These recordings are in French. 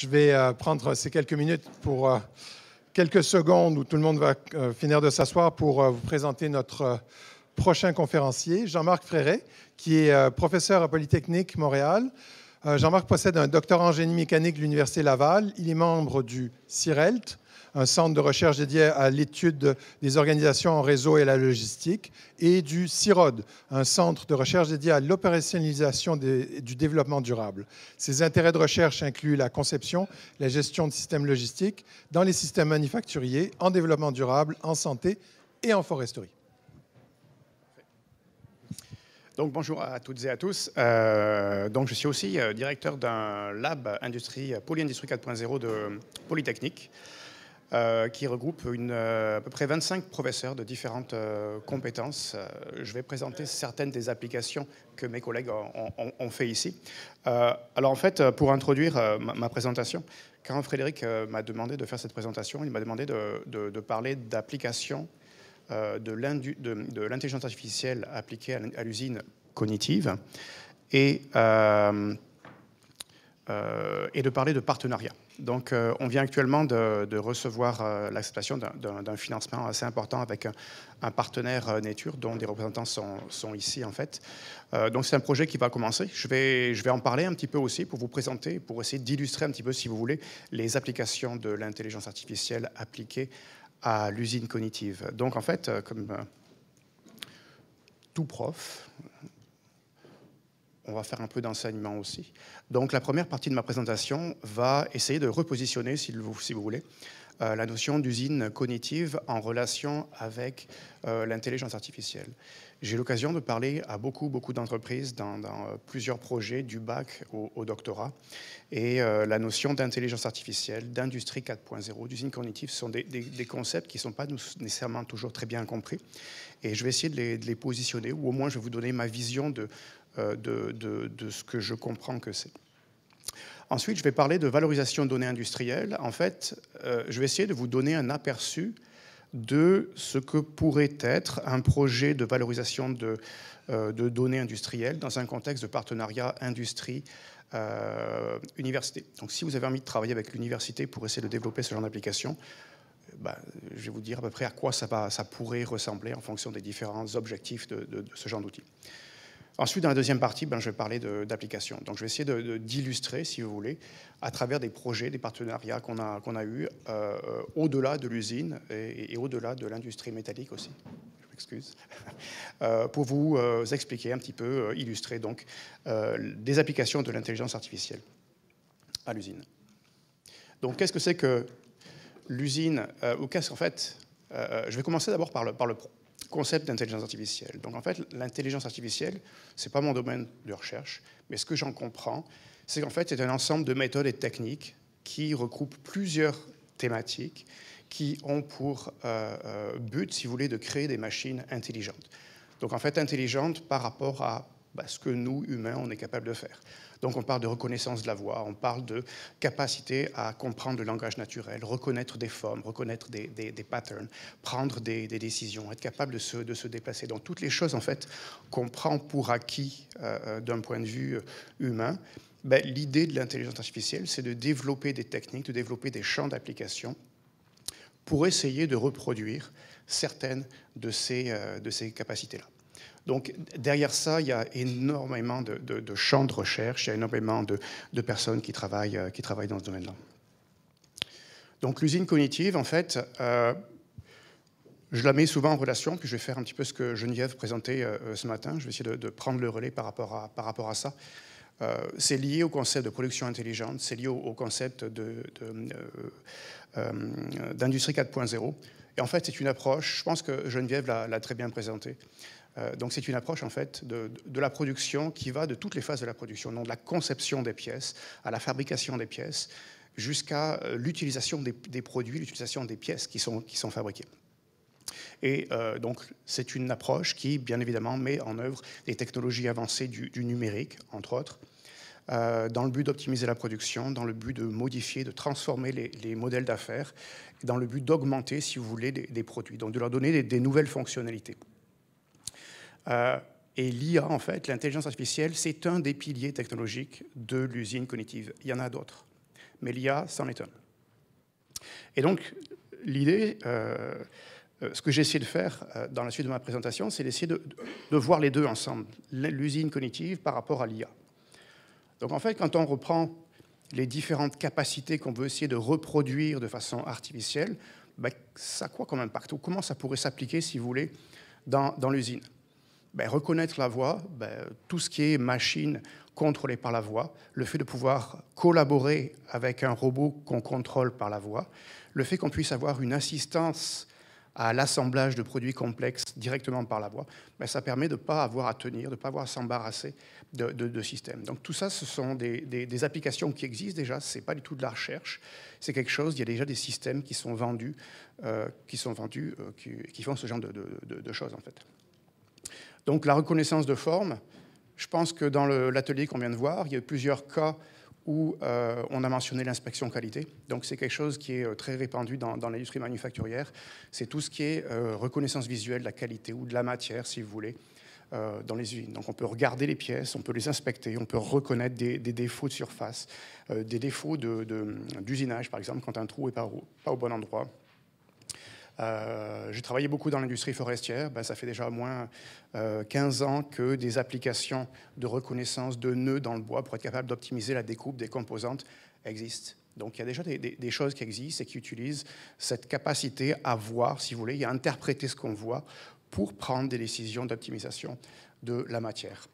Je vais euh, prendre ces quelques minutes pour euh, quelques secondes où tout le monde va euh, finir de s'asseoir pour vous présenter notre prochain conférencier, Jean-Marc Fréret, qui est professeur à Polytechnique Montréal, euh, Jean-Marc possède un doctorat en génie mécanique de l'Université Laval. Il est membre du CIRELT, un centre de recherche dédié à l'étude des organisations en réseau et à la logistique, et du CIROD, un centre de recherche dédié à l'opérationnalisation du développement durable. Ses intérêts de recherche incluent la conception, la gestion de systèmes logistiques dans les systèmes manufacturiers, en développement durable, en santé et en foresterie bonjour à toutes et à tous. Euh, donc je suis aussi euh, directeur d'un lab industrie euh, polyindustrie 4.0 de Polytechnique, qui regroupe une, à peu près 25 professeurs de différentes compétences. je vais présenter certaines des applications que mes collègues ont, fait ici. alors en fait, pour introduire ma, présentation, quand Frédéric m'a demandé de faire cette présentation, il m'a demandé de, de parler d'applications de l'intelligence artificielle appliquée à l'usine cognitive, et, euh, euh, et de parler de partenariat. Donc euh, on vient actuellement de, recevoir l'acceptation d'un financement assez important avec un, partenaire nature dont des représentants sont, ici en fait. donc c'est un projet qui va commencer. Je vais, je vais en parler un petit peu aussi pour vous présenter, pour essayer d'illustrer un petit peu si vous voulez les applications de l'intelligence artificielle appliquées à l'usine cognitive. Donc en fait, comme tout prof, on va faire un peu d'enseignement aussi. Donc la première partie de ma présentation va essayer de repositionner, si vous, si vous voulez, euh, la notion d'usine cognitive en relation avec euh, l'intelligence artificielle. J'ai l'occasion de parler à beaucoup, beaucoup d'entreprises dans, euh, plusieurs projets du bac au, doctorat. Et la notion d'intelligence artificielle, d'industrie 4.0, d'usine cognitive sont des, concepts qui ne sont pas nécessairement toujours très bien compris. Et je vais essayer de les, de les, positionner, ou au moins je vais vous donner ma vision de, euh, de, de, ce que je comprends que c'est. Ensuite, je vais parler de valorisation de données industrielles. En fait, euh, je vais essayer de vous donner un aperçu de ce que pourrait être un projet de valorisation de, euh, données industrielles dans un contexte de partenariat industrie-université. Donc si vous avez envie de travailler avec l'université pour essayer de développer ce genre d'application, ben, je vais vous dire à peu près à quoi ça, pourrait ressembler en fonction des différents objectifs de, de ce genre d'outils. Ensuite, dans la deuxième partie, ben, je vais parler d'applications. Donc, je vais essayer d'illustrer, si vous voulez, à travers des projets, des partenariats qu'on a, qu'on a eus euh, euh, au-delà de l'usine et, au-delà de l'industrie métallique aussi. Je m'excuse. Euh, pour vous expliquer un petit peu, illustrer donc des applications de l'intelligence artificielle à l'usine. Donc, qu'est-ce que c'est que l'usine Ou qu'est-ce qu'en fait Je vais commencer d'abord par le, par concept d'intelligence artificielle. Donc en fait, l'intelligence artificielle, ce n'est pas mon domaine de recherche, mais ce que j'en comprends, c'est qu'en fait, c'est un ensemble de méthodes et techniques qui regroupent plusieurs thématiques qui ont pour euh, euh, but, si vous voulez, de créer des machines intelligentes. Donc en fait, intelligentes par rapport à bah, ce que nous, humains, on est capable de faire. Donc on parle de reconnaissance de la voix, on parle de capacité à comprendre le langage naturel, reconnaître des formes, reconnaître des, patterns, prendre des, décisions, être capable de se, de se déplacer. Donc toutes les choses en fait qu'on prend pour acquis euh, euh, d'un point de vue euh, humain. Ben, l'idée de l'intelligence artificielle, c'est de développer des techniques, de développer des champs d'application pour essayer de reproduire certaines de ces, de ces capacités-là. Donc derrière ça, il y a énormément de, champs de recherche, il y a énormément de, personnes qui travaillent, euh, qui travaillent dans ce domaine-là. Donc l'usine cognitive, en fait, euh, je la mets souvent en relation, puis je vais faire un petit peu ce que Geneviève présentait euh, ce matin, je vais essayer de, prendre le relais par rapport à, par rapport ça. c'est lié au concept de production intelligente, c'est lié au, concept d'industrie 4.0. Et en fait, c'est une approche, je pense que Geneviève l'a très bien présentée, euh, donc c'est une approche en fait de, la production qui va de toutes les phases de la production, donc de la conception des pièces à la fabrication des pièces jusqu'à euh, l'utilisation des, produits, l'utilisation des pièces qui sont, qui sont fabriquées. Et euh, donc c'est une approche qui bien évidemment met en œuvre les technologies avancées du, numérique, entre autres, dans le but d'optimiser la production, dans le but de modifier, de transformer les, modèles d'affaires, dans le but d'augmenter, si vous voulez, des, produits, donc de leur donner des nouvelles fonctionnalités. Euh, et l'IA, en fait, l'intelligence artificielle, c'est un des piliers technologiques de l'usine cognitive. Il y en a d'autres. Mais l'IA, c'en est un. Et donc, l'idée, euh, euh, ce que j'ai essayé de faire dans la suite de ma présentation, c'est d'essayer de, voir les deux ensemble, l'usine cognitive par rapport à l'IA. Donc, en fait, quand on reprend les différentes capacités qu'on veut essayer de reproduire de façon artificielle, ben, ça quoi comme impact comment ça pourrait s'appliquer, si vous voulez, dans l'usine ben, reconnaître la voix, ben, tout ce qui est machine contrôlée par la voix, le fait de pouvoir collaborer avec un robot qu'on contrôle par la voix, le fait qu'on puisse avoir une assistance à l'assemblage de produits complexes directement par la voix, ben, ça permet de ne pas avoir à tenir, de ne pas avoir à s'embarrasser de, systèmes. Donc tout ça, ce sont des, applications qui existent déjà, ce n'est pas du tout de la recherche, c'est quelque chose, il y a déjà des systèmes qui sont vendus, euh, qui, sont vendus euh, qui, font ce genre de choses en fait. Donc la reconnaissance de forme, je pense que dans l'atelier qu'on vient de voir, il y a eu plusieurs cas où euh, on a mentionné l'inspection qualité. Donc c'est quelque chose qui est euh, très répandu dans, l'industrie manufacturière. C'est tout ce qui est euh, reconnaissance visuelle de la qualité ou de la matière, si vous voulez, dans les usines. Donc on peut regarder les pièces, on peut les inspecter, on peut reconnaître des, défauts de surface, des défauts d'usinage, par exemple, quand un trou n'est pas, pas, au bon endroit. Euh, j'ai travaillé beaucoup dans l'industrie forestière. Ben, ça fait déjà moins 15 euh, ans que des applications de reconnaissance de nœuds dans le bois pour être capable d'optimiser la découpe des composantes existent. Donc il y a déjà des, des, choses qui existent et qui utilisent cette capacité à voir, si vous voulez, et à interpréter ce qu'on voit pour prendre des décisions d'optimisation de la matière.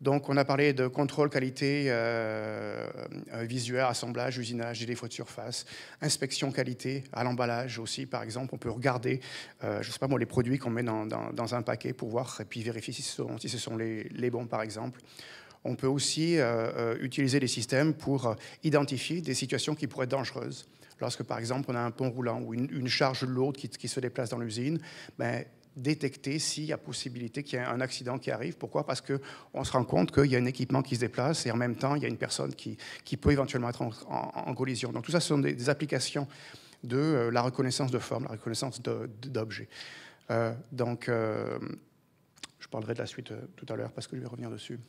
Donc, on a parlé de contrôle qualité euh, euh, visuel, assemblage, usinage et défauts de surface, inspection qualité à l'emballage aussi, par exemple. On peut regarder, euh, je sais pas moi, les produits qu'on met dans, un paquet pour voir et puis vérifier si ce sont, les, bons, par exemple. On peut aussi utiliser les systèmes pour identifier des situations qui pourraient être dangereuses. Lorsque, par exemple, on a un pont roulant ou une, charge lourde qui, se déplace dans l'usine, ben, détecter s'il y a possibilité qu'il y ait un accident qui arrive. Pourquoi Parce qu'on se rend compte qu'il y a un équipement qui se déplace et en même temps, il y a une personne qui, qui peut éventuellement être en, collision. Donc tout ça, ce sont des, applications de euh, la reconnaissance de forme, la reconnaissance d'objets. Euh, donc euh, parlerai de la suite euh, tout à l'heure parce que je vais revenir dessus.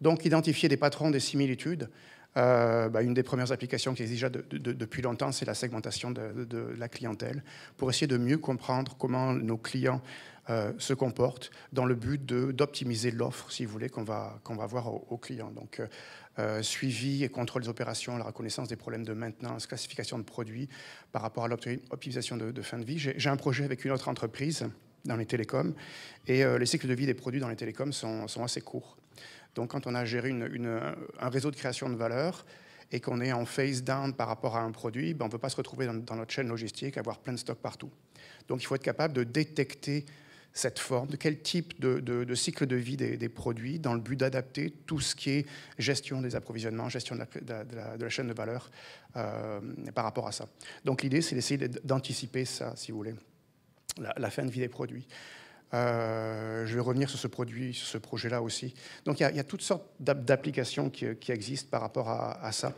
Donc, identifier des patrons des similitudes. Euh, bah, une des premières applications qui existe déjà depuis longtemps, c'est la segmentation de, la clientèle, pour essayer de mieux comprendre comment nos clients euh, se comportent, dans le but d'optimiser l'offre, si vous voulez, qu'on va, qu'on va voir aux, clients. Donc, suivi et contrôle des opérations, la reconnaissance des problèmes de maintenance, classification de produits par rapport à l'optimisation de, fin de vie. J'ai un projet avec une autre entreprise dans les télécoms. Et euh, les cycles de vie des produits dans les télécoms sont, assez courts. Donc quand on a géré une, un réseau de création de valeur et qu'on est en phase down par rapport à un produit, ben, on ne peut pas se retrouver dans, notre chaîne logistique, avoir plein de stocks partout. Donc il faut être capable de détecter cette forme, de quel type de, cycle de vie des, produits, dans le but d'adapter tout ce qui est gestion des approvisionnements, gestion de la, chaîne de valeur euh, par rapport à ça. Donc l'idée, c'est d'essayer d'anticiper ça, si vous voulez la, fin de vie des produits. Euh, je vais revenir sur ce produit, ce projet-là aussi. Donc il y, a toutes sortes d'applications qui, existent par rapport à, ça.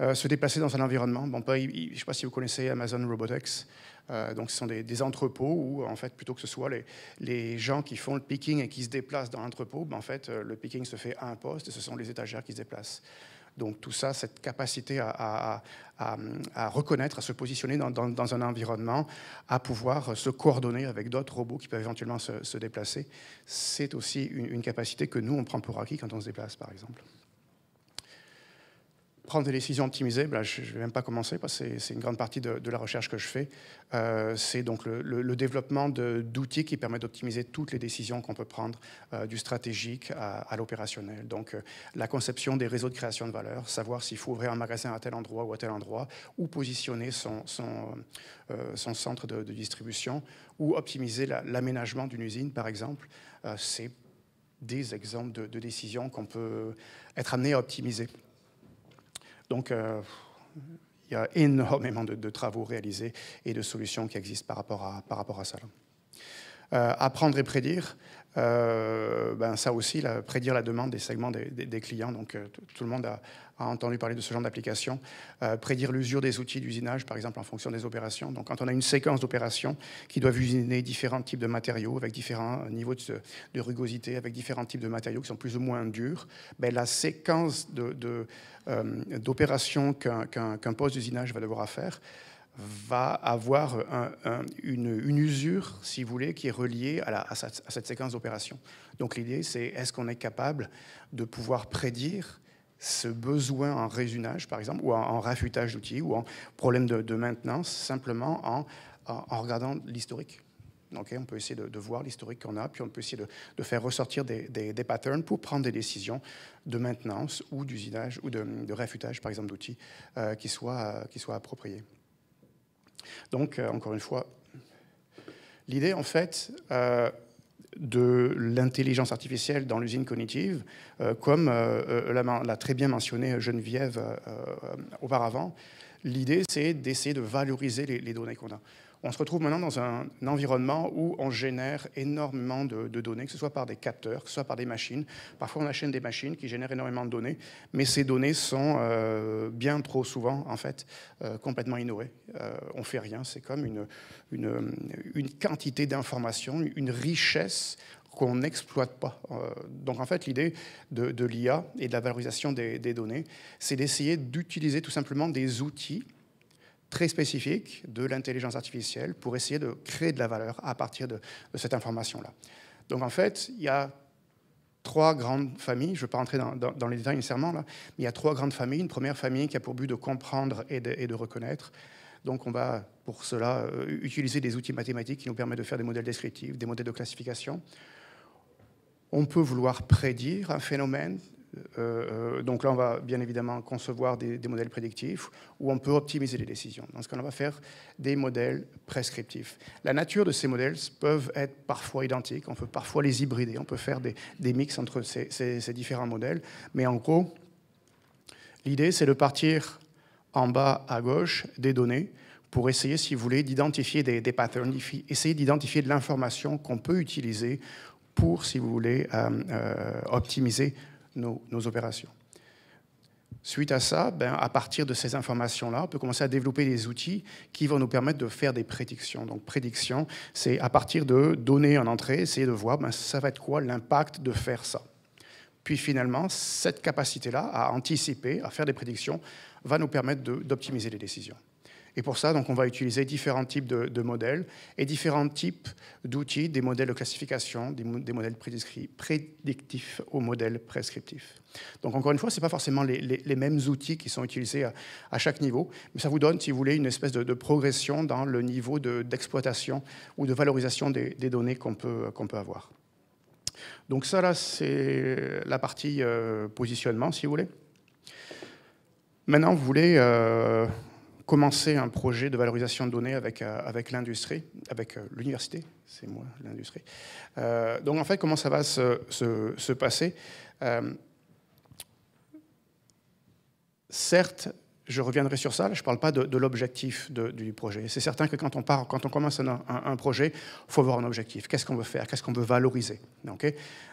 Euh, se déplacer dans un environnement. Bon, je ne sais pas si vous connaissez Amazon Robotics. Euh, donc ce sont des, entrepôts où, en fait, plutôt que ce soit les, gens qui font le picking et qui se déplacent dans l'entrepôt, ben, en fait, le picking se fait à un poste et ce sont les étagères qui se déplacent. Donc tout ça, cette capacité à, reconnaître, à se positionner dans, un environnement, à pouvoir se coordonner avec d'autres robots qui peuvent éventuellement se, déplacer, c'est aussi une capacité que nous, on prend pour acquis quand on se déplace, par exemple prendre des décisions optimisées, ben je ne vais même pas commencer parce que c'est une grande partie de, la recherche que je fais. Euh, c'est donc le, développement d'outils qui permettent d'optimiser toutes les décisions qu'on peut prendre, euh, du stratégique à, l'opérationnel. Donc euh, la conception des réseaux de création de valeur, savoir s'il faut ouvrir un magasin à tel endroit ou à tel endroit, ou positionner son, son, son centre de, distribution, ou optimiser l'aménagement d'une usine, par exemple. c'est des exemples de, de décisions qu'on peut être amené à optimiser. Donc, euh, il y a énormément de, travaux réalisés et de solutions qui existent par rapport à, par rapport à ça. Euh, apprendre et prédire, euh, ben ça aussi, prédire la demande des segments des, clients. Donc euh, tout le monde a, entendu parler de ce genre d'application. Euh, prédire l'usure des outils d'usinage, par exemple, en fonction des opérations. Donc quand on a une séquence d'opérations qui doivent usiner différents types de matériaux, avec différents niveaux de, rugosité, avec différents types de matériaux qui sont plus ou moins durs, ben, la séquence d'opérations de, qu'un poste d'usinage va devoir faire va avoir une, usure, si vous voulez, qui est reliée à, cette séquence d'opération. Donc l'idée, c'est est-ce qu'on est capable de pouvoir prédire ce besoin en résunage, par exemple, ou en, raffutage d'outils, ou en problème de, maintenance, simplement en, regardant l'historique. Donc on peut essayer de, voir l'historique qu'on a, puis on peut essayer de, faire ressortir des, patterns pour prendre des décisions de maintenance ou d'usinage ou de, de par exemple, d'outils euh, qui, qui soient appropriés. Donc, euh, encore une fois, l'idée, en fait, euh, de l'intelligence artificielle dans l'usine cognitive, euh, comme l'a très bien mentionné Geneviève auparavant. L'idée, c'est d'essayer de valoriser les données qu'on a on se retrouve maintenant dans un, environnement où on génère énormément de, données, que ce soit par des capteurs, que ce soit par des machines. Parfois, on achète des machines qui génèrent énormément de données, mais ces données sont euh, bien trop souvent, en fait, euh, complètement ignorées. Euh, on fait rien. C'est comme une, quantité d'informations, une richesse qu'on n'exploite pas. Donc en fait, l'idée de, l'IA et de la valorisation des données, c'est d'essayer d'utiliser tout simplement des outils très spécifique de l'intelligence artificielle pour essayer de créer de la valeur à partir de, cette information-là. Donc en fait, il y a trois grandes familles, je ne vais pas rentrer dans, les détails nécessairement, là, mais il y a trois grandes familles. Une première famille qui a pour but de comprendre et de, reconnaître. Donc on va pour cela euh, utiliser des outils mathématiques qui nous permettent de faire des modèles descriptifs, des modèles de classification. On peut vouloir prédire un phénomène euh, euh, donc là, on va bien évidemment concevoir des, modèles prédictifs où on peut optimiser les décisions. Dans ce cas, on va faire des modèles prescriptifs. La nature de ces modèles peuvent être parfois identiques, on peut parfois les hybrider, on peut faire des, mix entre ces, différents modèles. Mais en gros, l'idée, c'est de partir en bas à gauche des données pour essayer, si vous voulez, d'identifier des, patterns, essayer d'identifier de l'information qu'on peut utiliser pour, si vous voulez, euh, optimiser nos, opérations. Suite à ça, ben, à partir de ces informations-là, on peut commencer à développer des outils qui vont nous permettre de faire des prédictions. Donc prédiction, c'est à partir de données en entrée, essayer de voir ben, ça va être quoi l'impact de faire ça. Puis finalement, cette capacité-là à anticiper, à faire des prédictions, va nous permettre d'optimiser les décisions. Et pour ça, donc, on va utiliser différents types de, modèles et différents types d'outils, des modèles de classification, des, modèles prédictifs aux modèles prescriptifs. Donc encore une fois, ce n'est pas forcément les, mêmes outils qui sont utilisés à, chaque niveau, mais ça vous donne, si vous voulez, une espèce de, progression dans le niveau d'exploitation ou de valorisation des, données qu'on peut, peut avoir. Donc ça, là, c'est la partie euh, positionnement, si vous voulez. Maintenant, vous voulez... Euh, commencer un projet de valorisation de données avec, euh, avec l'industrie, avec euh, l'université, c'est moi l'industrie. Euh, donc en fait, comment ça va se, se, passer Certes, je reviendrai sur ça, je ne parle pas de, l'objectif du projet. C'est certain que quand on, part, quand on commence un, un, projet, il faut avoir un objectif. Qu'est-ce qu'on veut faire Qu'est-ce qu'on veut valoriser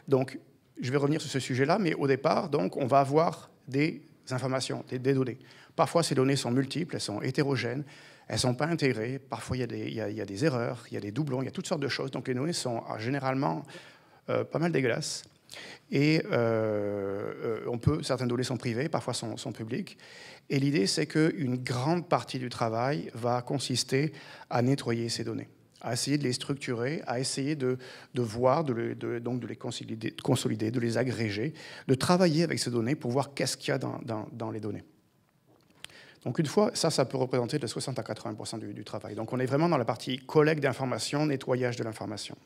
Donc, je vais revenir sur ce sujet-là, mais au départ, donc, on va avoir des informations, des données. Parfois, ces données sont multiples, elles sont hétérogènes, elles ne sont pas intégrées. Parfois, il y, a, des erreurs, il y a des doublons, il y a toutes sortes de choses. Donc, les données sont ah, généralement euh, pas mal dégueulasses. Et euh, euh, on peut, certaines données sont privées, parfois sont, publiques. Et l'idée, c'est qu'une grande partie du travail va consister à nettoyer ces données à essayer de les structurer, à essayer de, voir, de, donc de les consolider, de les agréger, de travailler avec ces données pour voir qu'est-ce qu'il y a dans les données. Donc une fois, ça, ça peut représenter de 60 à 80 du, travail. Donc on est vraiment dans la partie collecte d'informations, nettoyage de l'information.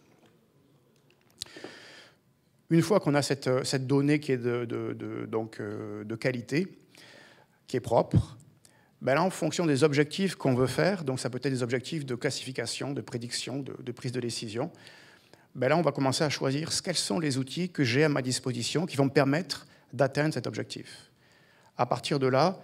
Une fois qu'on a cette, euh, donnée qui est de, donc, euh, de qualité, qui est propre, ben là, en fonction des objectifs qu'on veut faire, donc ça peut être des objectifs de classification, de prédiction, de, prise de décision, ben là, on va commencer à choisir quels sont les outils que j'ai à ma disposition qui vont me permettre d'atteindre cet objectif. À partir de là,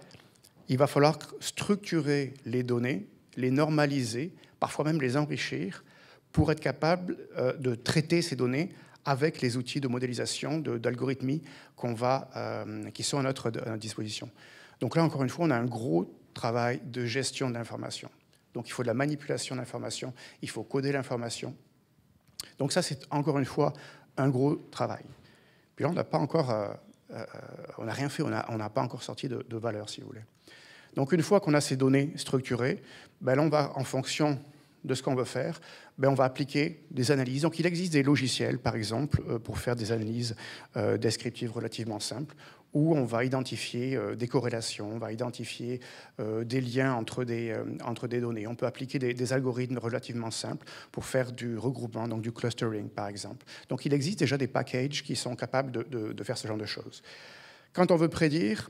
il va falloir structurer les données, les normaliser, parfois même les enrichir, pour être capable euh, de traiter ces données avec les outils de modélisation, d'algorithmie qu'on va, euh, qui sont à notre disposition. Donc là, encore une fois, on a un gros travail de gestion de Donc il faut de la manipulation d'information, il faut coder l'information. Donc ça, c'est encore une fois un gros travail. Puis là, on n'a pas encore, euh, on n'a rien fait, on n'a pas encore sorti de valeur, si vous voulez. Donc une fois qu'on a ces données structurées, ben va, en fonction de ce qu'on veut faire, ben on va appliquer des analyses. Donc il existe des logiciels, par exemple, euh, pour faire des analyses euh, descriptives relativement simples, où on va identifier euh, des corrélations, on va identifier des liens entre des, entre des données. On peut appliquer des, algorithmes relativement simples pour faire du regroupement, donc du clustering, par exemple. Donc il existe déjà des packages qui sont capables de faire ce genre de choses. Quand on veut prédire,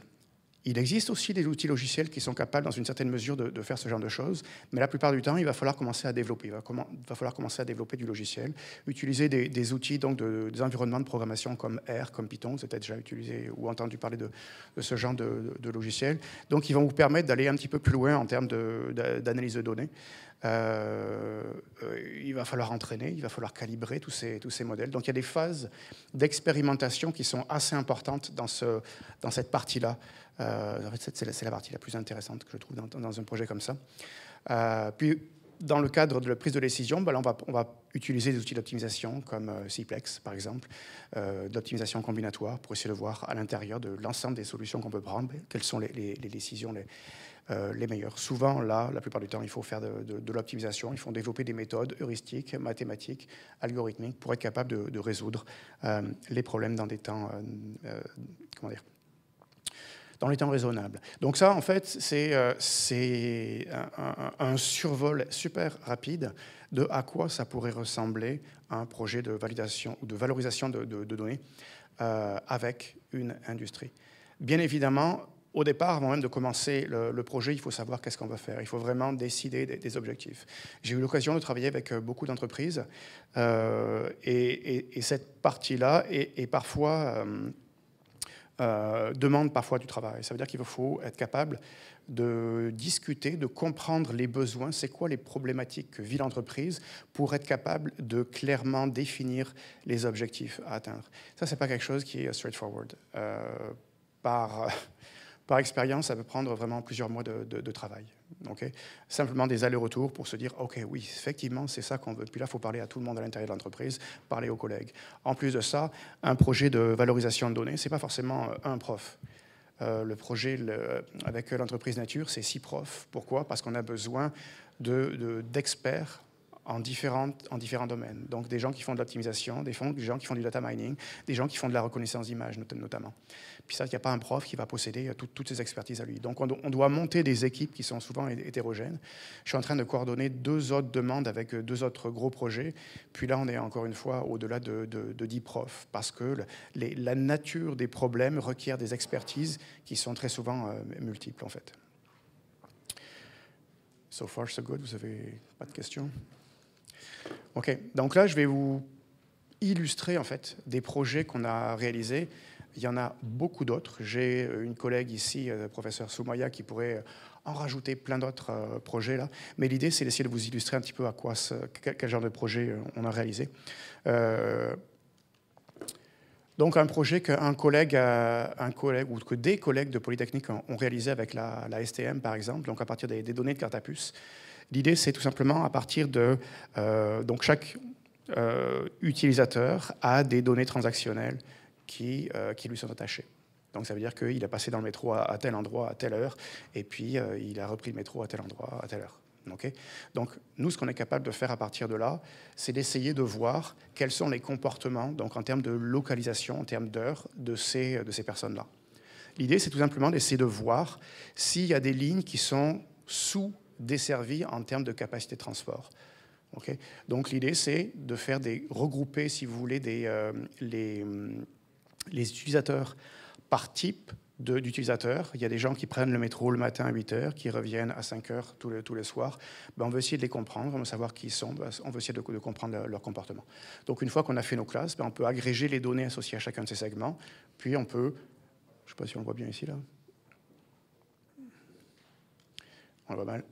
il existe aussi des outils logiciels qui sont capables, dans une certaine mesure, de, faire ce genre de choses, mais la plupart du temps, il va falloir commencer à développer. Il va, comment, va falloir commencer à développer du logiciel, utiliser des, outils, donc de, des environnements de programmation comme R, comme Python, vous avez déjà utilisé ou entendu parler de, ce genre de, logiciel. Donc, ils vont vous permettre d'aller un petit peu plus loin en termes d'analyse de données. Euh, euh, il va falloir entraîner, il va falloir calibrer tous ces, tous ces modèles. Donc il y a des phases d'expérimentation qui sont assez importantes dans, ce, dans cette partie-là euh, fait, c'est la, partie la plus intéressante que je trouve dans, un projet comme ça. Euh, puis, dans le cadre de la prise de décision, ben on, va, on, va, utiliser des outils d'optimisation comme euh, Cplex, par exemple, d'optimisation combinatoire pour essayer de voir à l'intérieur de l'ensemble des solutions qu'on peut prendre, quelles sont les, décisions les, les, meilleures. Souvent, là, la plupart du temps, il faut faire de, l'optimisation, il faut développer des méthodes heuristiques, mathématiques, algorithmiques pour être capable de, résoudre les problèmes dans des temps, comment dire, dans les temps raisonnables. Donc ça, en fait, c'est euh, c'est un, survol super rapide de à quoi ça pourrait ressembler un projet de validation ou de valorisation de, données euh, avec une industrie. Bien évidemment, au départ, avant même de commencer le, projet, il faut savoir qu'est-ce qu'on va faire. Il faut vraiment décider des, objectifs. J'ai eu l'occasion de travailler avec euh, beaucoup d'entreprises et, cette partie-là est, parfois euh, demande parfois du travail. Ça veut dire qu'il faut être capable de discuter, de comprendre les besoins, c'est quoi les problématiques que vit l'entreprise pour être capable de clairement définir les objectifs à atteindre. Ça, n'est pas quelque chose qui est straightforward. Euh, par, expérience, ça peut prendre vraiment plusieurs mois de travail. Simplement des allers-retours pour se dire, OK, oui, effectivement, c'est ça qu'on veut. Puis là, il faut parler à tout le monde à l'intérieur de l'entreprise, parler aux collègues. En plus de ça, un projet de valorisation de données, ce n'est pas forcément euh, un prof. Euh, le projet le, avec euh, l'entreprise Nature, c'est six profs. Pourquoi Parce qu'on a besoin d'experts de, en, différentes, en différents domaines. Donc des gens qui font de l'optimisation, des, gens qui font du data mining, des gens qui font de la reconnaissance d'images notamment. Puis ça, il n'y a pas un prof qui va posséder euh, toutes ces expertises à lui. Donc on, doit monter des équipes qui sont souvent hétérogènes. Je suis en train de coordonner deux autres demandes avec euh, deux autres gros projets. Puis là, on est encore une fois au-delà de, dix 10 profs, parce que la nature des problèmes requiert des expertises qui sont très souvent euh, multiples en fait. So far, so good. Vous avez pas de questions OK. Donc là, je vais vous illustrer en fait des projets qu'on a réalisés. Il y en a beaucoup d'autres. J'ai euh, une collègue ici, le euh, professeur Soumaya, qui pourrait euh, en rajouter plein d'autres projets là. Mais l'idée, c'est d'essayer de vous illustrer un petit peu à quoi, quel, genre de projet on a réalisé. donc un projet qu'un collègue, un collègue ou que des collègues de Polytechnique ont réalisé avec la, STM par exemple, donc à partir des, données de carte à puce. L'idée, c'est tout simplement à partir de... Euh, donc chaque euh, utilisateur a des données transactionnelles qui, euh, qui lui sont attachées. Donc ça veut dire qu'il a passé dans le métro à, tel endroit, à telle heure, et puis il a repris le métro à tel endroit, à telle heure. donc nous, ce qu'on est capable de faire à partir de là, c'est d'essayer de voir quels sont les comportements, donc en termes de localisation, en termes d'heure, de ces, de ces personnes-là. L'idée, c'est tout simplement d'essayer de voir s'il y a des lignes qui sont sous desservi en termes de capacité de transport. Donc l'idée, c'est de faire des regrouper, si vous voulez, des, euh, hum, les, utilisateurs par type d'utilisateurs. Il y a des gens qui prennent le métro le matin à 8 h, qui reviennent à 5 h tous les, soirs. Ben, on veut essayer de les comprendre, on veut savoir qui ils sont, ben, on veut essayer de, comprendre leur, comportement. Donc une fois qu'on a fait nos classes, ben, on peut agréger les données associées à chacun de ces segments, puis on peut, je ne sais pas si on le voit bien ici là, on le voit mal,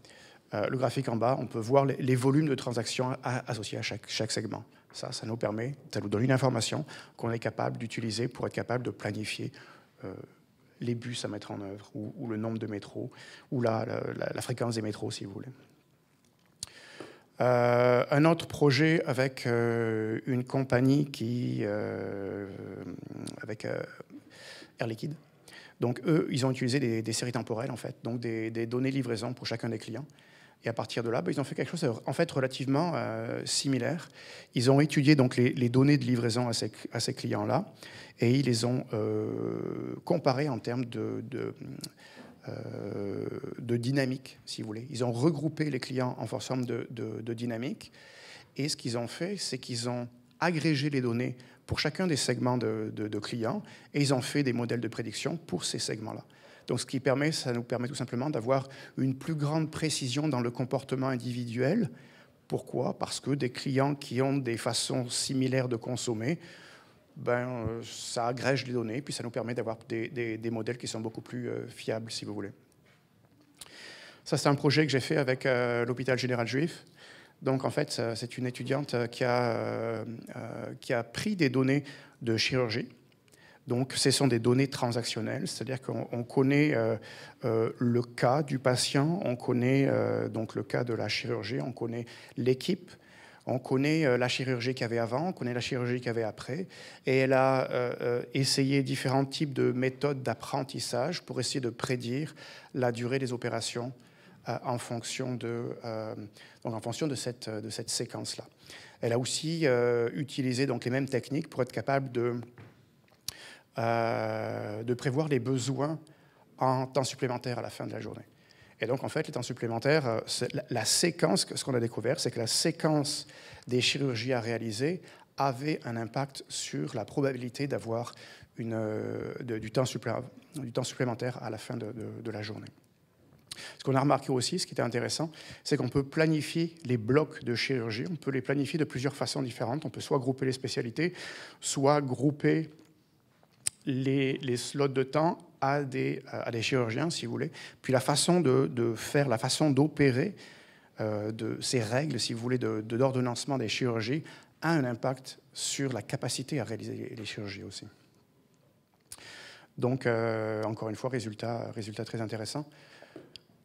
euh, le graphique en bas, on peut voir les, volumes de transactions associés à chaque, segment. Ça, ça nous permet, ça nous donne une information qu'on est capable d'utiliser pour être capable de planifier euh, les bus à mettre en œuvre, ou, le nombre de métros, ou la, fréquence des métros, si vous voulez. Euh, un autre projet avec une compagnie qui, avec Air Liquide. Donc eux, ils ont utilisé des, séries temporelles en fait, donc des, des données livraison pour chacun des clients. Et à partir de là, bah, ils ont fait quelque chose euh, en fait relativement euh, similaire. Ils ont étudié donc les, données de livraison à ces, à clients-là et ils les ont euh, comparées en termes de, de, euh, dynamique, si vous voulez. Ils ont regroupé les clients en forme de, dynamique. Et ce qu'ils ont fait, c'est qu'ils ont agrégé les données pour chacun des segments de, clients et ils ont fait des modèles de prédiction pour ces segments-là. Donc ce qui permet, ça nous permet tout simplement d'avoir une plus grande précision dans le comportement individuel. Pourquoi Parce que des clients qui ont des façons similaires de consommer, ben, euh, ça agrège les données, puis ça nous permet d'avoir des, modèles qui sont beaucoup plus euh, fiables, si vous voulez. Ça, c'est un projet que j'ai fait avec euh, l'hôpital général juif. Donc, en fait, c'est une étudiante qui a, qui a pris des données de chirurgie donc, ce sont des données transactionnelles, c'est-à-dire qu'on connaît euh, euh, le cas du patient, on connaît euh, donc le cas de la chirurgie, on connaît l'équipe, on connaît la chirurgie qu'il y avait avant, on connaît la chirurgie qu'il y avait après. Et elle a essayé différents types de méthodes d'apprentissage pour essayer de prédire la durée des opérations en fonction de, en fonction de cette, de cette séquence-là. Elle a aussi utilisé donc les mêmes techniques pour être capable de euh, de prévoir les besoins en temps supplémentaire à la fin de la journée. Et donc, en fait, les temps supplémentaires, euh, la séquence, ce qu'on a découvert, c'est que la séquence des chirurgies à réaliser avait un impact sur la probabilité d'avoir euh, du, temps supplémentaire à la fin de, de la journée. Ce qu'on a remarqué aussi, ce qui était intéressant, c'est qu'on peut planifier les blocs de chirurgie, on peut les planifier de plusieurs façons différentes. On peut soit grouper les spécialités, soit grouper les, slots de temps à des, des chirurgiens, si vous voulez, puis la façon de, faire, la façon d'opérer euh, ces règles, si vous voulez, d'ordonnancement de, d'ordonnancement des chirurgies a un impact sur la capacité à réaliser les chirurgies aussi. Donc, euh, encore une fois, résultat, résultat très intéressant.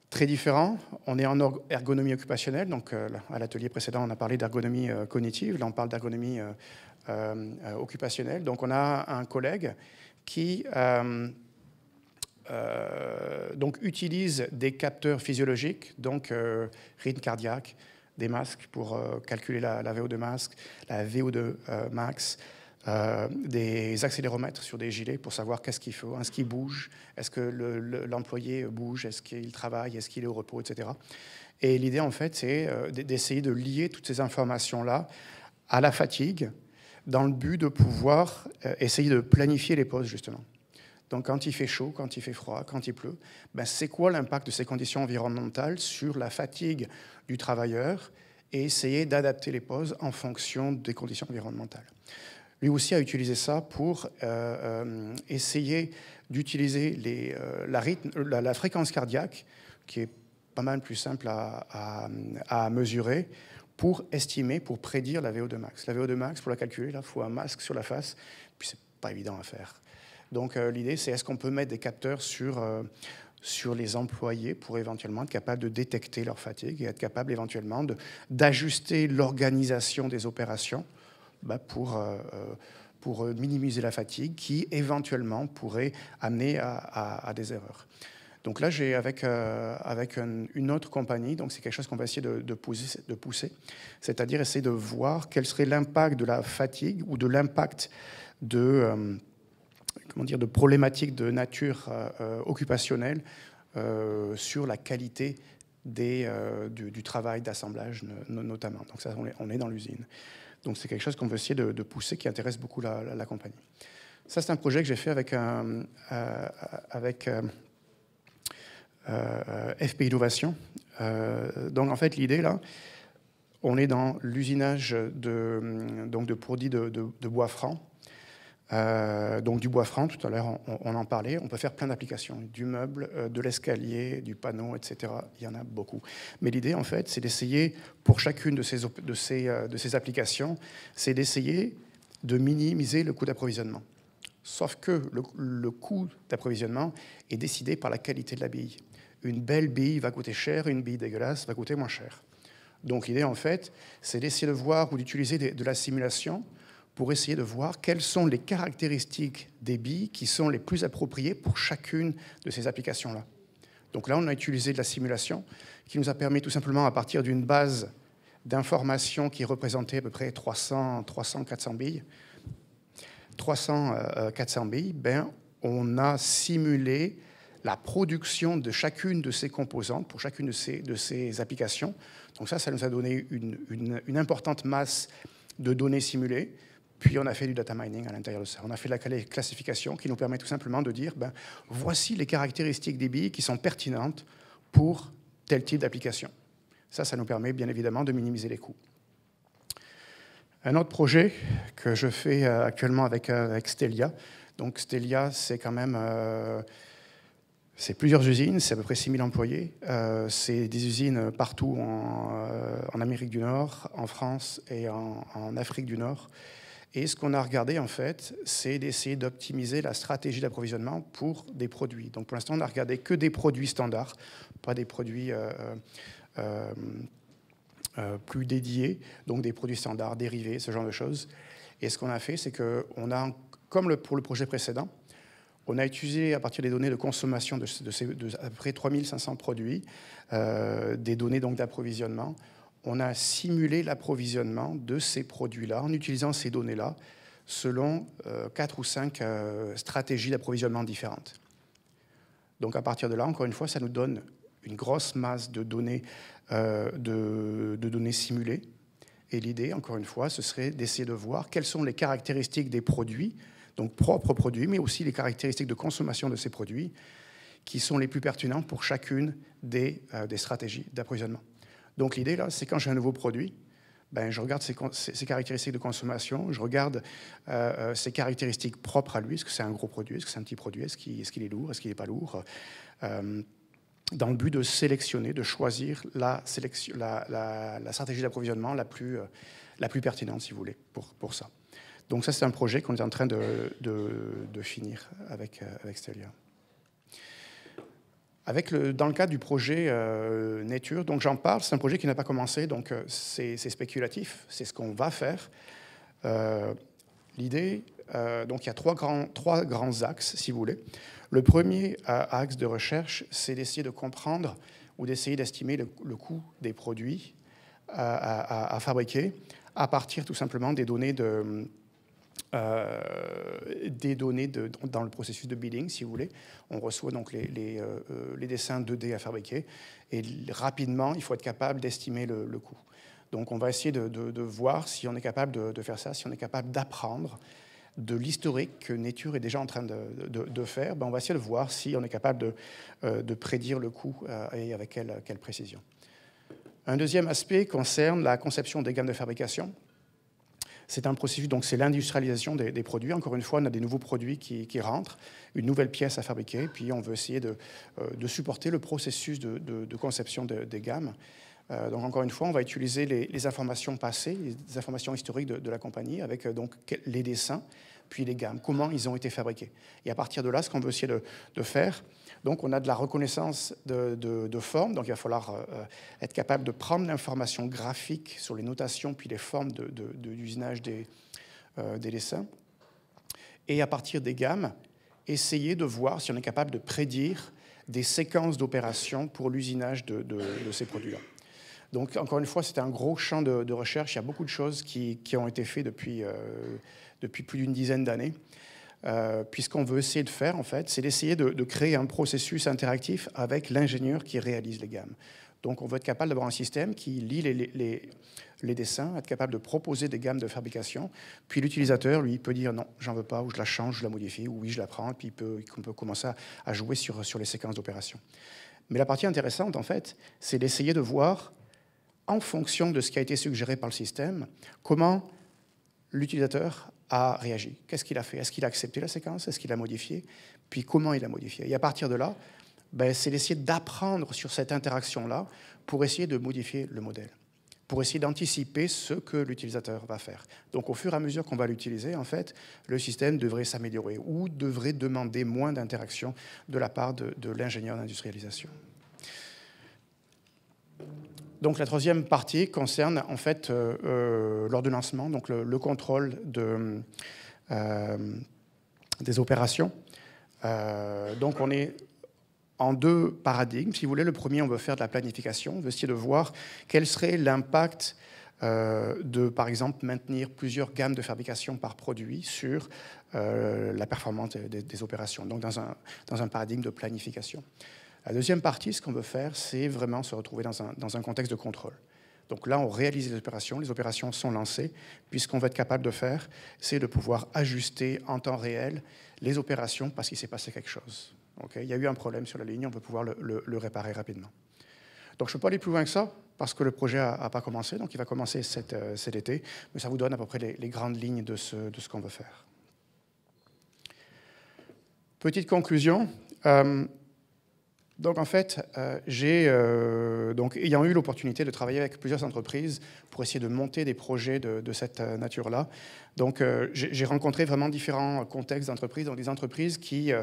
Très différent, on est en ergonomie occupationnelle, donc euh, à l'atelier précédent, on a parlé d'ergonomie cognitive, là on parle d'ergonomie occupationnelle, donc on a un collègue qui euh, euh, donc utilisent des capteurs physiologiques, donc euh, rythme cardiaque, des masques pour calculer la, VO2 masque, la VO2 max, des accéléromètres sur des gilets pour savoir qu'est-ce qu'il faut, est-ce qu'il bouge, est-ce que l'employé bouge, est-ce qu'il travaille, est-ce qu'il est au repos, etc. Et l'idée, en fait, c'est d'essayer de lier toutes ces informations-là à la fatigue, dans le but de pouvoir euh, essayer de planifier les pauses, justement. Donc quand il fait chaud, quand il fait froid, quand il pleut, ben, c'est quoi l'impact de ces conditions environnementales sur la fatigue du travailleur et essayer d'adapter les pauses en fonction des conditions environnementales. Lui aussi a utilisé ça pour euh, euh, essayer d'utiliser la, la, fréquence cardiaque, qui est pas mal plus simple à mesurer, pour estimer, pour prédire la VO2 max. La VO2 max, pour la calculer, il faut un masque sur la face, puis c'est pas évident à faire. Donc euh, l'idée, c'est est-ce qu'on peut mettre des capteurs sur, euh, sur les employés pour éventuellement être capable de détecter leur fatigue et être capable éventuellement d'ajuster l'organisation des opérations bah, pour... Euh, pour minimiser la fatigue qui éventuellement pourrait amener à des erreurs. Donc là, j'ai avec, euh, avec une autre compagnie, donc c'est quelque chose qu'on va essayer de, pousser, de pousser c'est-à-dire essayer de voir quel serait l'impact de la fatigue ou de l'impact de, euh, comment dire, de problématiques de nature euh, occupationnelle sur la qualité des, du, travail d'assemblage notamment. Donc ça, on est, dans l'usine. Donc c'est quelque chose qu'on veut essayer de, pousser, qui intéresse beaucoup la, compagnie. Ça, c'est un projet que j'ai fait avec, un, avec euh, euh, FP Innovation. Euh, donc en fait, l'idée là, on est dans l'usinage de, donc de produits de, bois franc. donc du bois franc, tout à l'heure on, en parlait, on peut faire plein d'applications, du meuble, de l'escalier, du panneau, etc. Il y en a beaucoup. Mais l'idée en fait, c'est d'essayer, pour chacune de ces, de ces, de ces applications, c'est d'essayer de minimiser le coût d'approvisionnement. Sauf que le, coût d'approvisionnement est décidé par la qualité de bille une belle bille va coûter cher, une bille dégueulasse va coûter moins cher. Donc l'idée, en fait, c'est d'essayer de voir ou d'utiliser de la simulation pour essayer de voir quelles sont les caractéristiques des billes qui sont les plus appropriées pour chacune de ces applications-là. Donc là, on a utilisé de la simulation qui nous a permis tout simplement, à partir d'une base d'informations qui représentait à peu près 300, 300 400 billes, 300, 400 euh, euh, billes, ben, on a simulé la production de chacune de ces composantes pour chacune de ces, de ces applications. Donc ça, ça nous a donné une, une, importante masse de données simulées. Puis on a fait du data mining à l'intérieur de ça. On a fait de la classification qui nous permet tout simplement de dire, ben, voici les caractéristiques des billes qui sont pertinentes pour tel type d'application. Ça, ça nous permet bien évidemment de minimiser les coûts. Un autre projet que je fais euh, actuellement avec, euh, avec Stelia. Donc Stelia, c'est quand même... Euh, c'est plusieurs usines, c'est à peu près 6000 employés. Euh, c'est des usines partout euh, en, Amérique du Nord, en France et en, Afrique du Nord. Et ce qu'on a regardé, en fait, c'est d'essayer d'optimiser la stratégie d'approvisionnement pour des produits. Donc pour l'instant, on n'a regardé que des produits standards, pas des produits euh, plus dédiés, donc des produits standards dérivés, ce genre de choses. Et ce qu'on a fait, c'est qu'on a, comme le, pour le projet précédent, on a utilisé, à partir des données de consommation de, près 3500 produits, euh, des données donc d'approvisionnement. On a simulé l'approvisionnement de ces produits-là en utilisant ces données-là selon euh, quatre ou cinq euh, stratégies d'approvisionnement différentes. Donc à partir de là, encore une fois, ça nous donne une grosse masse de données, de données simulées. Et l'idée, encore une fois, ce serait d'essayer de voir quelles sont les caractéristiques des produits donc propres produits, mais aussi les caractéristiques de consommation de ces produits qui sont les plus pertinents pour chacune euh, des, stratégies d'approvisionnement. Donc l'idée, là, c'est quand j'ai un nouveau produit, ben, je regarde ses, caractéristiques de consommation, je regarde euh, euh, ses caractéristiques propres à lui, est-ce que c'est un gros produit, est-ce que c'est un petit produit, est-ce qu'il est, lourd, est-ce qu'il n'est pas lourd, dans le but de sélectionner, de choisir la, stratégie d'approvisionnement la, plus, pertinente, si vous voulez, pour ça. Donc ça, c'est un projet qu'on est en train de, finir avec, euh, avec Stelia. Avec le, dans le cadre du projet euh, Nature, donc j'en parle, c'est un projet qui n'a pas commencé, donc euh, c'est spéculatif, c'est ce qu'on va faire. L'idée, donc il y a trois grands, trois grands axes, si vous voulez. Le premier axe de recherche, c'est d'essayer de comprendre ou d'essayer d'estimer le, coût des produits à, fabriquer à partir tout simplement des données de, euh, des données dans le processus de billing, si vous voulez. On reçoit donc les, euh, euh, dessins 2D à fabriquer et rapidement, il faut être capable d'estimer le, coût. Donc on va essayer de, voir si on est capable de, faire ça, si on est capable d'apprendre de l'historique que Nature est déjà en train de, faire. Ben on va essayer de voir si on est capable de, prédire le coût et avec quelle, quelle précision. Un deuxième aspect concerne la conception des gammes de fabrication. C'est un processus, donc c'est l'industrialisation des, produits. Encore une fois, on a des nouveaux produits qui, rentrent, une nouvelle pièce à fabriquer, puis on veut essayer de, euh, supporter le processus de, conception des gammes. Euh, donc encore une fois, on va utiliser les, informations passées, les informations historiques de, la compagnie, avec euh, donc les dessins, puis les gammes, comment ils ont été fabriqués. Et à partir de là, ce qu'on veut essayer de, faire, donc on a de la reconnaissance de, formes, donc il va falloir euh, être capable de prendre l'information graphique sur les notations puis les formes d'usinage de, des, euh, des dessins. Et à partir des gammes, essayer de voir si on est capable de prédire des séquences d'opérations pour l'usinage de, ces produits-là. Donc, encore une fois, c'était un gros champ de, recherche. Il y a beaucoup de choses qui, ont été faites euh, depuis plus d'une dizaine d'années. Euh, puisqu'on veut essayer de faire, en fait, c'est d'essayer de, créer un processus interactif avec l'ingénieur qui réalise les gammes. Donc, on veut être capable d'avoir un système qui lit les, dessins, être capable de proposer des gammes de fabrication. Puis l'utilisateur, lui, peut dire non, j'en veux pas, ou je la change, je la modifie, ou oui, je la prends, et puis peut, on peut commencer à, jouer sur, sur les séquences d'opérations. Mais la partie intéressante, en fait, c'est d'essayer de voir, en fonction de ce qui a été suggéré par le système, comment l'utilisateur a réagi. Qu'est-ce qu'il a fait Est-ce qu'il a accepté la séquence Est-ce qu'il a modifié Puis comment il a modifié Et à partir de là, ben, c'est d'essayer d'apprendre sur cette interaction-là pour essayer de modifier le modèle, pour essayer d'anticiper ce que l'utilisateur va faire. Donc au fur et à mesure qu'on va l'utiliser, en fait, le système devrait s'améliorer ou devrait demander moins d'interaction de la part de l'ingénieur d'industrialisation la troisième partie concerne en fait euh, euh l'ordonnancement, donc le, contrôle euh, des opérations. Euh, donc on est en deux paradigmes. Si vous voulez, le premier, on veut faire de la planification, on veut essayer de voir quel serait l'impact de, par exemple, maintenir plusieurs gammes de fabrication par produit sur la performance des, opérations, donc dans un paradigme de planification. La deuxième partie, ce qu'on veut faire, c'est vraiment se retrouver dans un, contexte de contrôle. Donc là, on réalise les opérations, les opérations sont lancées. Puis ce qu'on va être capable de faire, c'est de pouvoir ajuster en temps réel les opérations parce qu'il s'est passé quelque chose. Il y a eu un problème sur la ligne, on peut pouvoir le, réparer rapidement. Donc je ne peux pas aller plus loin que ça parce que le projet n'a pas commencé, donc il va commencer euh, cet, été, mais ça vous donne à peu près les, grandes lignes de ce, de ce qu'on veut faire. Petite conclusion. Euh, donc en fait, euh, j'ai, euh, donc, ayant eu l'opportunité de travailler avec plusieurs entreprises pour essayer de monter des projets de, cette euh, nature-là, donc j'ai rencontré vraiment différents contextes d'entreprises, donc des entreprises qui,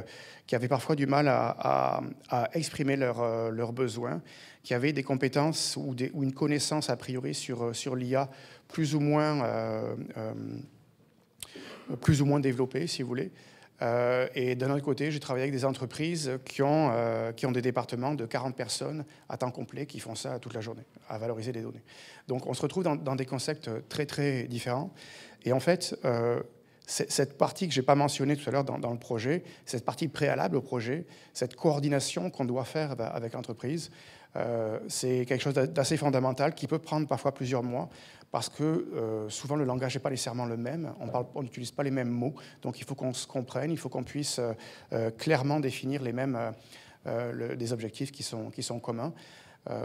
qui avaient parfois du mal à, à, exprimer leurs, leurs besoins, qui avaient des compétences ou, ou une connaissance a priori sur, sur l'IA plus ou moins, plus ou moins développée, si vous voulez euh, et d'un autre côté, j'ai travaillé avec des entreprises qui ont, euh, des départements de 40 personnes à temps complet qui font ça toute la journée, à valoriser les données. Donc on se retrouve dans, des concepts très très différents. Et en fait, euh, cette partie que je n'ai pas mentionnée tout à l'heure dans, le projet, cette partie préalable au projet, cette coordination qu'on doit faire avec l'entreprise, euh, c'est quelque chose d'assez fondamental qui peut prendre parfois plusieurs mois parce que euh, souvent le langage n'est pas nécessairement le même, on n'utilise pas les mêmes mots, donc il faut qu'on se comprenne, il faut qu'on puisse euh, clairement définir les mêmes des objectifs qui sont, qui sont communs.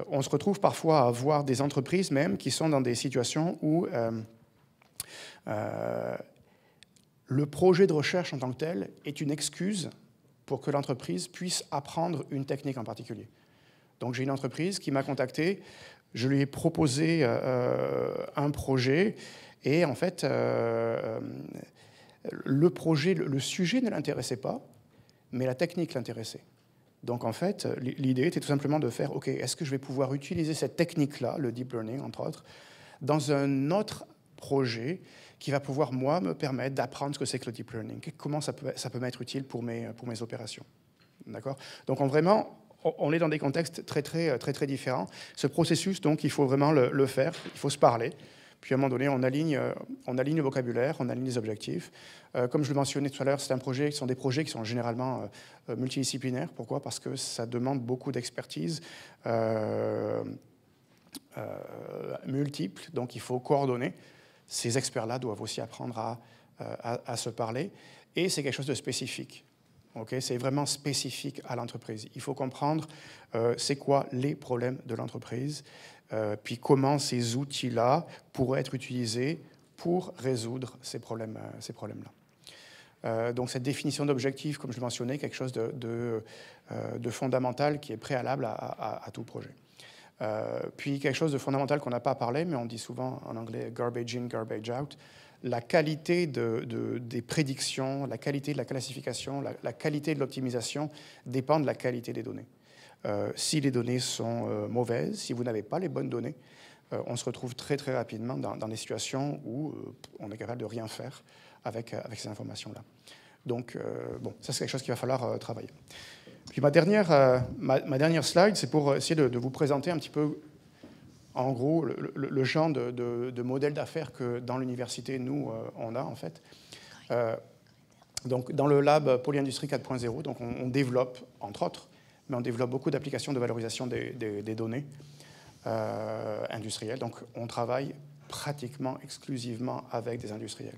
on se retrouve parfois à voir des entreprises même qui sont dans des situations où le projet de recherche en tant que tel est une excuse pour que l'entreprise puisse apprendre une technique en particulier. Donc j'ai une entreprise qui m'a contacté, je lui ai proposé euh, euh, un projet et en fait, euh, le projet, le sujet ne l'intéressait pas, mais la technique l'intéressait. Donc en fait, l'idée était tout simplement de faire, OK, est-ce que je vais pouvoir utiliser cette technique-là, le deep learning entre autres, dans un autre projet qui va pouvoir, moi, me permettre d'apprendre ce que c'est que le deep learning, comment ça peut, ça peut m'être utile pour mes, pour mes opérations. D'accord Donc on, vraiment, on est dans des contextes très, très, très, très différents. Ce processus, donc, il faut vraiment le, faire, il faut se parler. Puis à un moment donné, on aligne, euh, on aligne le vocabulaire, on aligne les objectifs. Euh, comme je le mentionnais tout à l'heure, c'est un projet, ce sont des projets qui sont généralement euh, multidisciplinaires. Pourquoi Parce que ça demande beaucoup d'expertise. multiple. donc il faut coordonner. Ces experts-là doivent aussi apprendre à se parler, et c'est quelque chose de spécifique c'est vraiment spécifique à l'entreprise. Il faut comprendre euh, c'est quoi les problèmes de l'entreprise, euh, puis comment ces outils-là pourraient être utilisés pour résoudre ces problèmes, euh, là donc cette définition d'objectif, comme je le mentionnais, quelque chose de, fondamental qui est préalable à tout projet. puis quelque chose de fondamental qu'on n'a pas parlé, mais on dit souvent en anglais garbage in, garbage out la qualité des prédictions, la qualité de la classification, la, qualité de l'optimisation dépend de la qualité des données. Euh, si les données sont euh, mauvaises, si vous n'avez pas les bonnes données, euh, on se retrouve très très rapidement dans, des situations où on est capable de rien faire avec, ces informations-là. Donc, bon, ça c'est quelque chose qu'il va falloir travailler. Puis ma dernière, dernière slide, c'est pour essayer de, vous présenter un petit peu en gros le, genre de, de, modèle d'affaires que dans l'université, nous, euh, on a en fait. Euh, donc dans le lab Polyindustrie 4.0, donc on, développe, entre autres, mais on développe beaucoup d'applications de valorisation des, données euh, industrielles. Donc on travaille pratiquement exclusivement avec des industriels.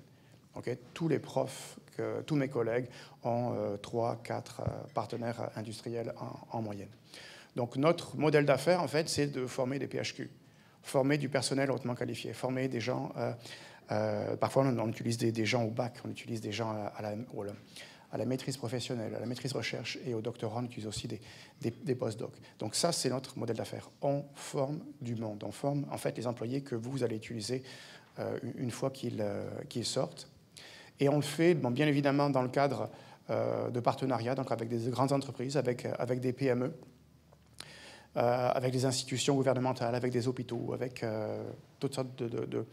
tous les profs, que, tous mes collègues ont trois, quatre partenaires industriels en, moyenne. Donc notre modèle d'affaires, en fait, c'est de former des PHQ former du personnel hautement qualifié, former des gens. Euh, euh, parfois, on, utilise des, gens au bac, on utilise des gens à, la, à, la, maîtrise professionnelle, à la maîtrise recherche et au doctorant on utilise aussi des, des, des Donc ça, c'est notre modèle d'affaires. On forme du monde, on forme en fait les employés que vous allez utiliser euh, une fois qu'ils qu sortent. Et on le fait, bon, bien évidemment, dans le cadre de partenariats, donc avec des grandes entreprises, avec, avec des PME. Euh, avec des institutions gouvernementales, avec des hôpitaux, avec euh, toutes sortes euh,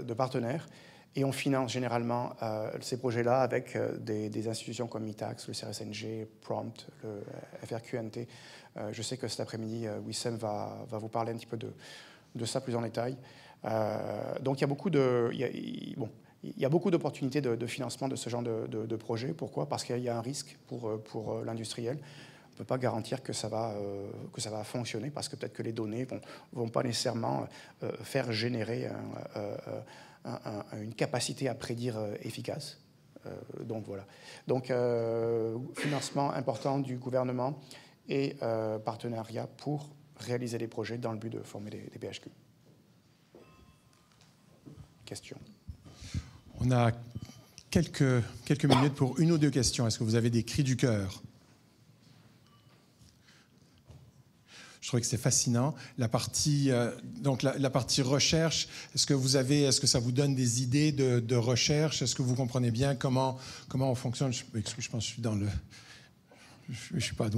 de, partenaires. Et on finance généralement ces projets-là avec des, institutions comme Itax, le CRSNG, Prompt, le FRQNT. je sais que cet après-midi, Wissem va, vous parler un petit peu de, ça plus en détail. donc il y a beaucoup de... bon, il y a beaucoup d'opportunités de, financement de ce genre de, de, projet. Pourquoi Parce qu'il y a un risque pour l'industriel ne peut pas garantir que ça va, euh, que ça va fonctionner parce que peut-être que les données ne vont, pas nécessairement euh, faire générer euh, une capacité à prédire efficace. donc voilà. Donc financement important du gouvernement et partenariat pour réaliser les projets dans le but de former des, des PHQ. Question. On a quelques, quelques minutes pour une ou deux questions. Est-ce que vous avez des cris du cœur Je trouvais que c'est fascinant. La partie, euh, donc la, partie recherche, est-ce que vous avez, est-ce que ça vous donne des idées de, recherche Est-ce que vous comprenez bien comment, comment on fonctionne je pense je suis dans le, je ne suis pas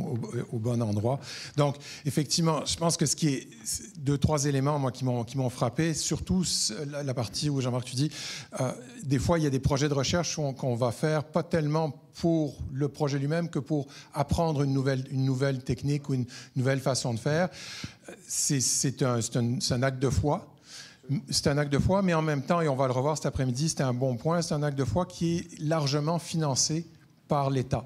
au, bon endroit. Donc, effectivement, je pense que ce qui est deux, trois éléments moi, qui m'ont frappé, surtout la, partie où, Jean-Marc, tu dis, euh, des fois, il y a des projets de recherche qu'on va faire, pas tellement pour le projet lui-même que pour apprendre une nouvelle, une nouvelle technique ou une nouvelle façon de faire. C'est un, un, acte de foi c'est un acte de foi, mais en même temps, et on va le revoir cet après-midi, c'est un bon point, c'est un acte de foi qui est largement financé par l'État.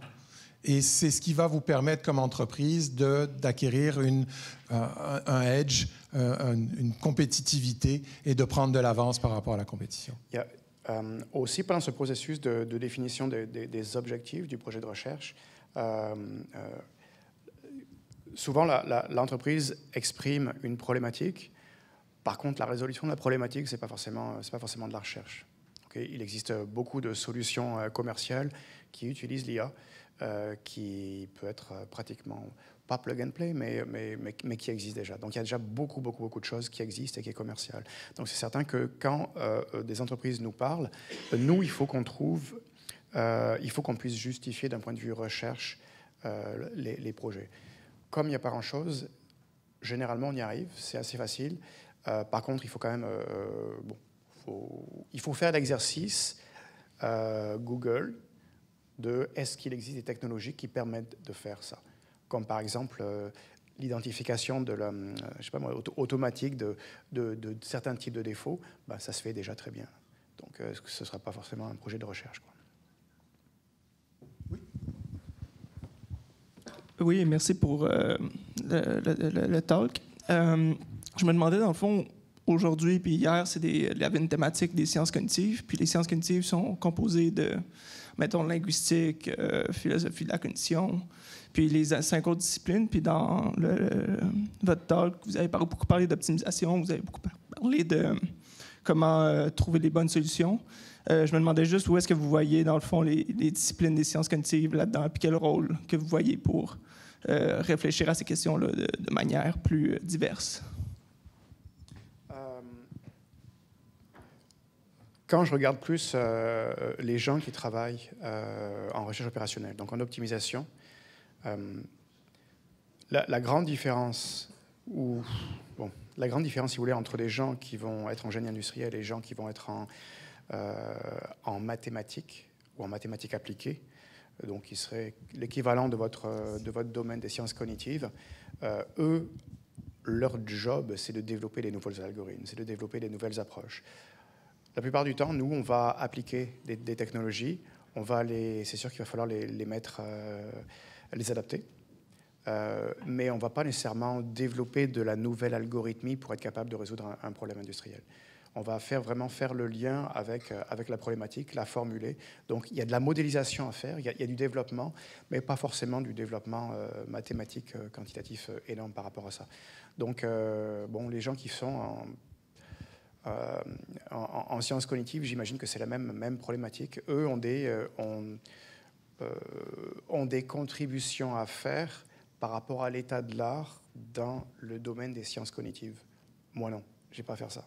Et c'est ce qui va vous permettre comme entreprise d'acquérir une, euh, un edge, euh, une, compétitivité et de prendre de l'avance par rapport à la compétition. y a euh, aussi, pendant ce processus de, définition des objectifs du projet de recherche, souvent l'entreprise exprime une problématique. Par contre, la résolution de la problématique, ce n'est pas, forcément, pas forcément de la recherche. Il existe beaucoup de solutions commerciales qui utilisent l'IA euh, qui peut être euh, pratiquement, pas plug and play, mais, mais, mais, qui existe déjà. Donc il y a déjà beaucoup, beaucoup, beaucoup de choses qui existent et qui est commercial. Donc c'est certain que quand euh, des entreprises nous parlent, nous, il faut qu'on trouve, il faut qu'on puisse justifier d'un point de vue recherche les, projets. Comme il n'y a pas grand-chose, généralement on y arrive, c'est assez facile. par contre, il faut quand même, bon, il faut faire l'exercice Google, de est-ce qu'il existe des technologies qui permettent de faire ça, comme par exemple euh, l'identification de euh, pas automatique de, de, certains types de défauts, bah, ça se fait déjà très bien. Donc euh, ce ne sera pas forcément un projet de recherche. Oui. oui, merci pour le, talk. je me demandais, dans le fond, aujourd'hui puis hier, c'est la une thématique des sciences cognitives. Puis les sciences cognitives sont composées de mettons, linguistique, euh, philosophie de la cognition, puis les cinq autres disciplines. Puis dans le, votre talk, vous avez beaucoup parlé d'optimisation, vous avez beaucoup parlé de comment euh, trouver les bonnes solutions. Euh, je me demandais juste où est-ce que vous voyez, dans le fond, les, disciplines des sciences cognitives là-dedans, puis quel rôle que vous voyez pour réfléchir à ces questions-là de manière plus diverse. quand je regarde plus euh, les gens qui travaillent euh, en recherche opérationnelle, donc en optimisation, euh, la, grande différence, ou bon, la grande différence, si vous voulez, entre les gens qui vont être en génie industriel et les gens qui vont être en, mathématiques ou en mathématiques appliquées, donc qui serait l'équivalent de votre, de votre domaine des sciences cognitives, eux, leur job, c'est de développer les nouveaux algorithmes, c'est de développer les nouvelles approches. La plupart du temps, nous, on va appliquer des, technologies. On va c'est sûr qu'il va falloir les, mettre, euh, les adapter. Euh, mais on ne va pas nécessairement développer de la nouvelle algorithmie pour être capable de résoudre un, problème industriel. On va faire, vraiment faire le lien avec, euh, avec la problématique, la formuler. Donc il y a de la modélisation à faire, il y, a du développement, mais pas forcément du développement mathématique quantitatif énorme par rapport à ça. Donc bon, les gens qui sont en euh, en, sciences cognitives, j'imagine que c'est la même, même problématique. Eux ont des, euh, euh, ont, des contributions à faire par rapport à l'état de l'art dans le domaine des sciences cognitives. Moi non, j'ai pas à faire ça.